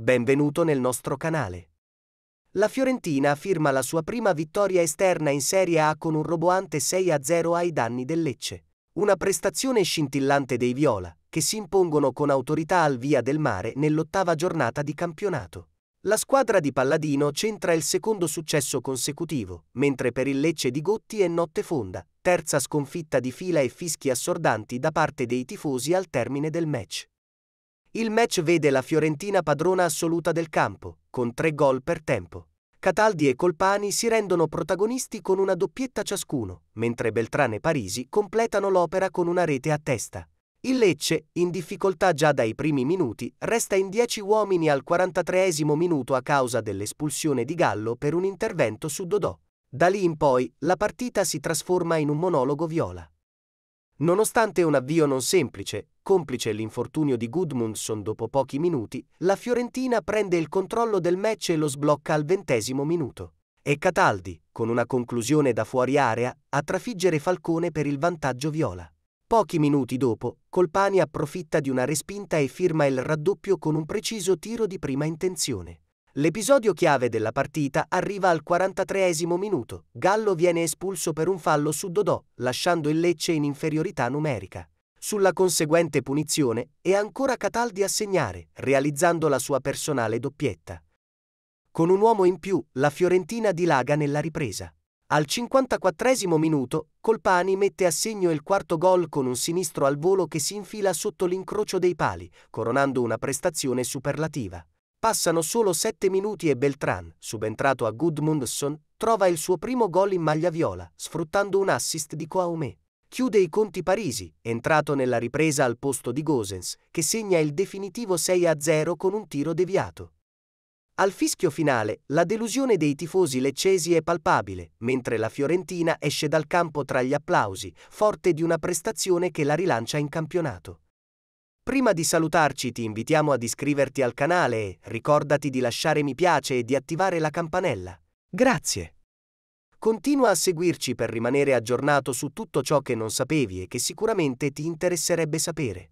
Benvenuto nel nostro canale. La Fiorentina firma la sua prima vittoria esterna in Serie A con un roboante 6-0 ai danni del Lecce. Una prestazione scintillante dei Viola, che si impongono con autorità al Via del Mare nell'ottava giornata di campionato. La squadra di Palladino centra il secondo successo consecutivo, mentre per il Lecce di Gotti è notte fonda, terza sconfitta di fila e fischi assordanti da parte dei tifosi al termine del match. Il match vede la Fiorentina padrona assoluta del campo, con tre gol per tempo. Cataldi e Colpani si rendono protagonisti con una doppietta ciascuno, mentre Beltrán e Parisi completano l'opera con una rete a testa. Il Lecce, in difficoltà già dai primi minuti, resta in 10 uomini al 43 minuto a causa dell'espulsione di Gallo per un intervento su Dodò. Da lì in poi la partita si trasforma in un monologo viola. Nonostante un avvio non semplice, complice l'infortunio di Gudmundsson dopo pochi minuti, la Fiorentina prende il controllo del match e lo sblocca al ventesimo minuto. E Cataldi, con una conclusione da fuori area, a trafiggere Falcone per il vantaggio viola. Pochi minuti dopo, Colpani approfitta di una respinta e firma il raddoppio con un preciso tiro di prima intenzione. L'episodio chiave della partita arriva al 43esimo minuto. Gallo viene espulso per un fallo su Dodò, lasciando il Lecce in inferiorità numerica. Sulla conseguente punizione è ancora Cataldi a segnare, realizzando la sua personale doppietta. Con un uomo in più, la Fiorentina dilaga nella ripresa. Al 54 minuto, Colpani mette a segno il quarto gol con un sinistro al volo che si infila sotto l'incrocio dei pali, coronando una prestazione superlativa. Passano solo 7 minuti e Beltran, subentrato a Gudmundsson, trova il suo primo gol in maglia viola, sfruttando un assist di Kouaumé. Chiude i conti Parisi, entrato nella ripresa al posto di Gosens, che segna il definitivo 6-0 con un tiro deviato. Al fischio finale, la delusione dei tifosi leccesi è palpabile, mentre la Fiorentina esce dal campo tra gli applausi, forte di una prestazione che la rilancia in campionato. Prima di salutarci ti invitiamo ad iscriverti al canale e ricordati di lasciare mi piace e di attivare la campanella. Grazie! Continua a seguirci per rimanere aggiornato su tutto ciò che non sapevi e che sicuramente ti interesserebbe sapere.